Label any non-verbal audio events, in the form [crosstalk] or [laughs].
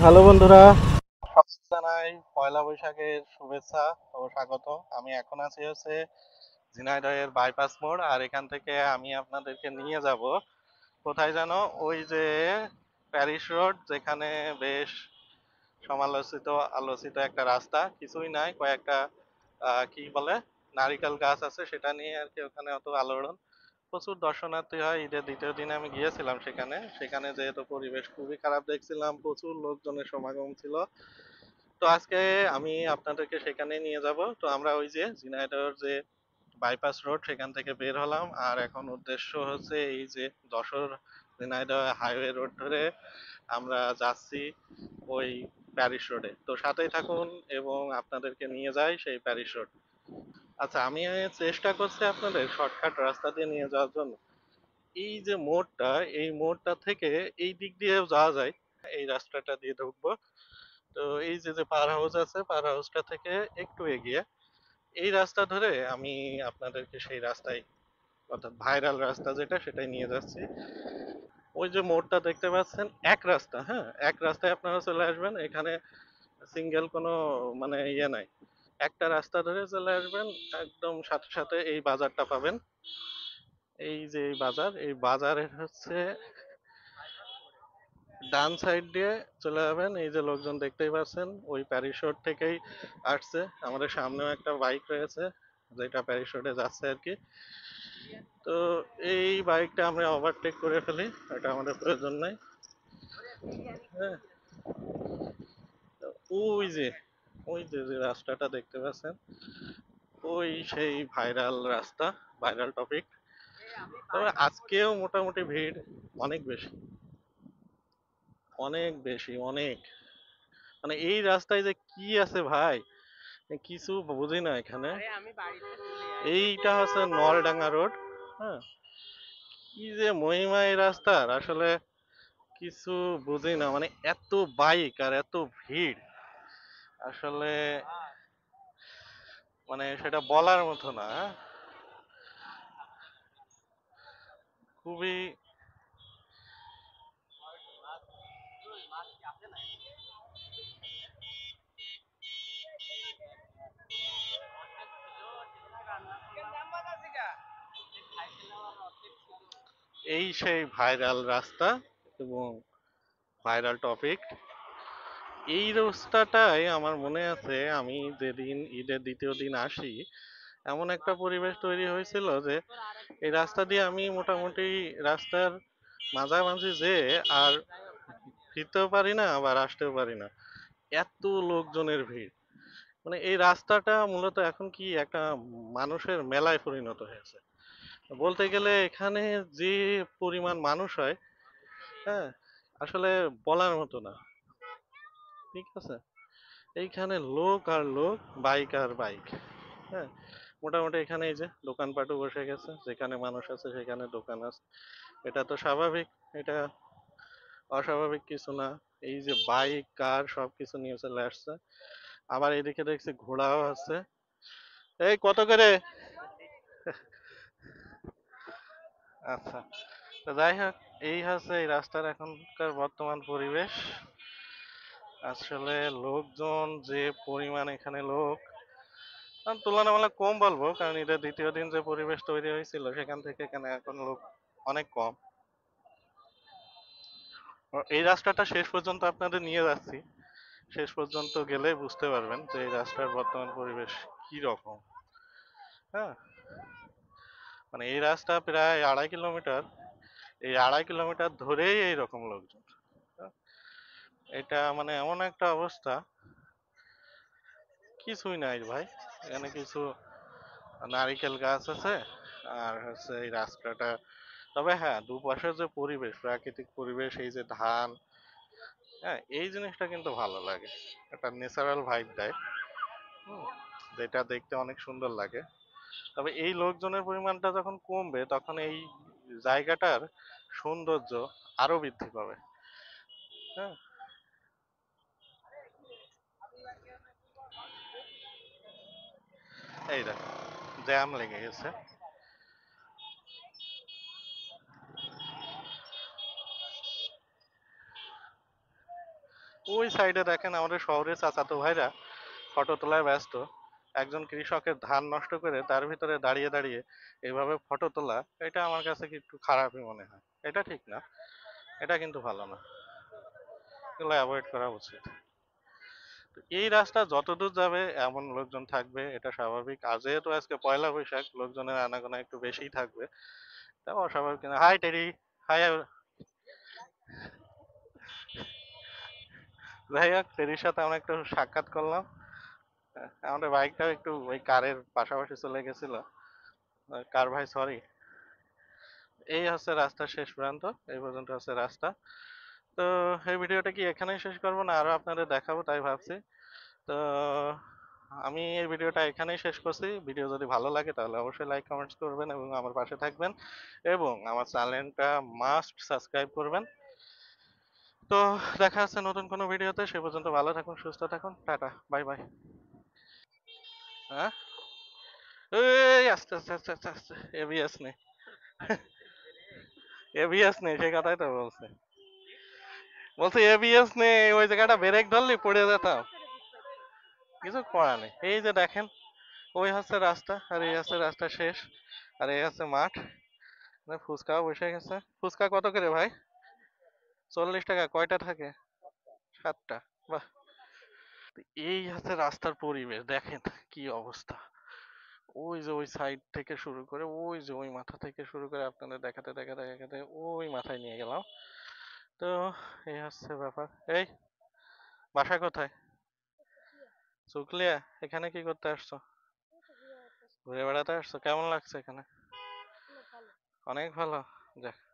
Hello বন্ধুরা জানাই পয়লা বৈশাখের শুভেচ্ছা ও স্বাগত আমি এখন আছি হচ্ছে ঝিনাইদহের বাইপাস মোড় আর এখান থেকে আমি আপনাদেরকে নিয়ে যাব কোথায় জানো ওই যে প্যারিস রোড যেখানে বেশ সমালোচিত আলোচিত একটা রাস্তা কিছুই নাই কয়েকটা কি বলে নারিকেল গাছ আছে সেটা নিয়ে আর কি ওখানে অত আলোড়ন প্রচুর দর্শনার্থী হয় ঈদের দ্বিতীয় দিনে আমি গিয়েছিলাম সেখানে সেখানে যেহেতু পরিবেশ খুবই খারাপ দেখছিলাম প্রচুর লোকজনের সমাগম ছিল তো আজকে আমি আপনাদেরকে সেখানে নিয়ে যাব তো আমরা ওই যে ঝিনাইদহের যে বাইপাস রোড সেখান থেকে বের হলাম আর এখন উদ্দেশ্য হচ্ছে এই যে দশর ঝিনাইদহ হাইওয়ে রোড ধরে আমরা যাচ্ছি ওই প্যারিস রোডে তো সাথেই থাকুন এবং আপনাদেরকে নিয়ে যাই সেই প্যারিস রোড আচ্ছা আমি চেষ্টা করছি আপনাদের শর্টকাট রাস্তা দিয়ে নিয়ে যাওয়ার জন্য এই যে মোড়টা এই মোড়টা থেকে এই দিক দিয়ে যাওয়া যায় এই রাস্তাটা দিয়ে ঢুকবো তো এই যে যে পার হাউস আছে পার হাউসটা থেকে একটু এগিয়ে এই রাস্তা ধরে আমি আপনাদেরকে সেই রাস্তায় অর্থাৎ ভাইরাল রাস্তা যেটা সেটাই নিয়ে যাচ্ছি ওই যে মোড়টা দেখতে পাচ্ছেন এক রাস্তা হ্যাঁ এক রাস্তায় আপনারা চলে আসবেন এখানে সিঙ্গেল কোনো মানে ইয়ে নাই একটা রাস্তা ধরে চলে আসবেন একদম সাথে সাথে এই বাজারটা পাবেন এই যে এই বাজার এই বাজারের হচ্ছে ডান সাইড দিয়ে চলে যাবেন এই যে লোকজন দেখতেই পাচ্ছেন ওই প্যারিস রোড থেকেই আসছে আমাদের সামনেও একটা বাইক রয়েছে যেটা প্যারিস রোডে যাচ্ছে আর কি তো এই বাইকটা আমরা ওভারটেক করে ফেলি এটা আমাদের প্রয়োজন নাই হ্যাঁ ওই যে ওই যে যে রাস্তাটা দেখতে পাচ্ছেন ওই সেই ভাইরাল রাস্তা ভাইরাল টপিক তবে আজকেও মোটামুটি ভিড় অনেক বেশি অনেক বেশি অনেক মানে এই রাস্তায় যে কি আছে ভাই কিছু বুঝি না এখানে এইটা হচ্ছে নলডাঙ্গা রোড হ্যাঁ কি যে মহিমা এই রাস্তার আসলে কিছু বুঝি না মানে এত বাইক আর এত ভিড় আসলে মানে সেটা বলার মতো না হ্যাঁ? খুবই এই সেই ভাইরাল রাস্তা এবং ভাইরাল টপিক এই রোস্টাটাই আমার মনে আছে আমি যেদিন ঈদের দ্বিতীয় দিন আসি এমন একটা পরিবেশ তৈরি হয়েছিল যে এই রাস্তা দিয়ে আমি মোটামুটি রাস্তার মাঝামাঝি যে আর ফিরতেও পারি না আবার আসতেও পারি না এত লোকজনের ভিড় মানে এই রাস্তাটা মূলত এখন কি একটা মানুষের মেলায় পরিণত হয়েছে বলতে গেলে এখানে যে পরিমাণ মানুষ হয় হ্যাঁ আসলে বলার মতো না ঠিক আছে এইখানে লোক আর লোক বাইক আর বাইক হ্যাঁ মোটামুটি এখানে এই যে দোকানপাটও বসে গেছে যেখানে মানুষ আছে সেখানে দোকান আছে এটা তো স্বাভাবিক এটা অস্বাভাবিক কিছু না এই যে বাইক কার সব কিছু নিয়ে চলে আসছে আবার এদিকে দেখছি ঘোড়াও আছে এই কত করে আচ্ছা তো যাই হোক এই হচ্ছে এই রাস্তার এখনকার বর্তমান পরিবেশ আসলে লোকজন যে পরিমাণ এখানে লোক তুলনামূলক কম বলবো কারণ এটা দ্বিতীয় দিন যে পরিবেশ তৈরি হয়েছিল সেখান থেকে এখানে এখন লোক অনেক কম এই রাস্তাটা শেষ পর্যন্ত আপনাদের নিয়ে যাচ্ছি শেষ পর্যন্ত গেলে বুঝতে পারবেন যে এই রাস্তার বর্তমান পরিবেশ কি রকম হ্যাঁ মানে এই রাস্তা প্রায় আড়াই কিলোমিটার এই আড়াই কিলোমিটার ধরেই এইরকম লোকজন এটা মানে এমন একটা অবস্থা কিছুই নাই ভাই এখানে কিছু নারিকেল গাছ আছে আর হচ্ছে এই রাস্তাটা তবে হ্যাঁ দুপাশে যে পরিবেশ প্রাকৃতিক পরিবেশ এই যে ধান হ্যাঁ এই জিনিসটা কিন্তু ভালো লাগে একটা ন্যাচারাল ভাইব দেয় যেটা দেখতে অনেক সুন্দর লাগে তবে এই লোকজনের পরিমাণটা যখন কমবে তখন এই জায়গাটার সৌন্দর্য আরো বৃদ্ধি পাবে হ্যাঁ এই দেখো জ্যাম লেগে গেছে ওই সাইডে দেখেন আমাদের শহরের চাচাতো ভাইরা ফটো তোলায় ব্যস্ত একজন কৃষকের ধান নষ্ট করে তার ভিতরে দাঁড়িয়ে দাঁড়িয়ে এইভাবে ফটো তোলা এটা আমার কাছে একটু খারাপই মনে হয় এটা ঠিক না এটা কিন্তু ভালো না এগুলো অ্যাভয়েড করা উচিত এই রাস্তা যতদূর যাবে এমন লোকজন থাকবে এটা স্বাভাবিক আর যেহেতু আজকে পয়লা বৈশাখ লোকজনের আনাগোনা একটু বেশিই থাকবে তা অস্বাভাবিক হাই টেরি হাই যাই হোক টেরির সাথে আমরা একটু সাক্ষাৎ করলাম আমাদের বাইকটাও একটু ওই কারের পাশাপাশি চলে গেছিল কার ভাই সরি এই হচ্ছে রাস্তার শেষ প্রান্ত এই পর্যন্ত হচ্ছে রাস্তা তো এই ভিডিওটা কি এখানেই শেষ করব না আরও আপনাদের দেখাবো তাই ভাবছি তো আমি এই ভিডিওটা এখানেই শেষ করছি ভিডিও যদি ভালো লাগে তাহলে অবশ্যই লাইক কমেন্টস করবেন এবং আমার পাশে থাকবেন এবং আমার চ্যানেলটা মাস্ট সাবস্ক্রাইব করবেন তো দেখা হচ্ছে নতুন কোনো ভিডিওতে সে পর্যন্ত ভালো থাকুন সুস্থ থাকুন টাটা বাই হ্যাঁ? বাই আস্তে আস্তে আস্তে আস্তে আস্তে এবিএস নেই এভিএস [laughs] নেই সেই কথাই তো বলছে বলছে এবিএস নেই ওই জায়গাটা ব্রেক ধরলে পড়ে যেতাম কিছু করা নেই এই যে দেখেন ওই হচ্ছে রাস্তা আর এই হচ্ছে রাস্তা শেষ আর এই হচ্ছে মাঠ ফুচকা বসে গেছে ফুচকা কত করে ভাই চল্লিশ টাকা কয়টা থাকে সাতটা বাহ এই হচ্ছে রাস্তার পরিবেশ দেখেন কি অবস্থা ওই যে ওই সাইড থেকে শুরু করে ওই যে ওই মাথা থেকে শুরু করে আপনাদের দেখাতে দেখাতে দেখাতে ওই মাথায় নিয়ে গেলাম তো এই হচ্ছে ব্যাপার এই বাসা কোথায় চুকলিয়া এখানে কি করতে আসছো ঘুরে বেড়াতে আসছো কেমন লাগছে এখানে অনেক ভালো যাক